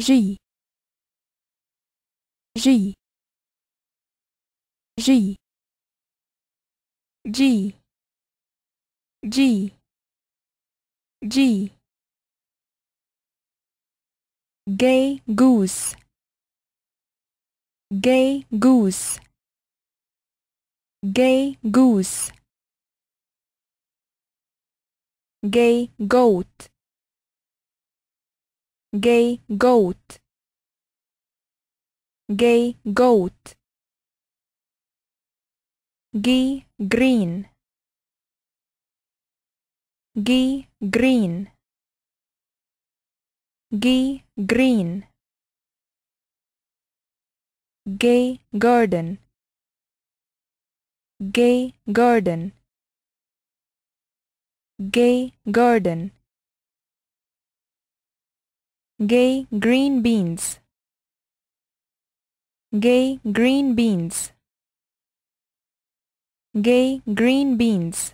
J J J G G G Gay goose Gay goose Gay goose Gay goat gay goat gay goat Gay green Gay green Gay green gay garden gay garden gay garden gay green beans gay green beans gay green beans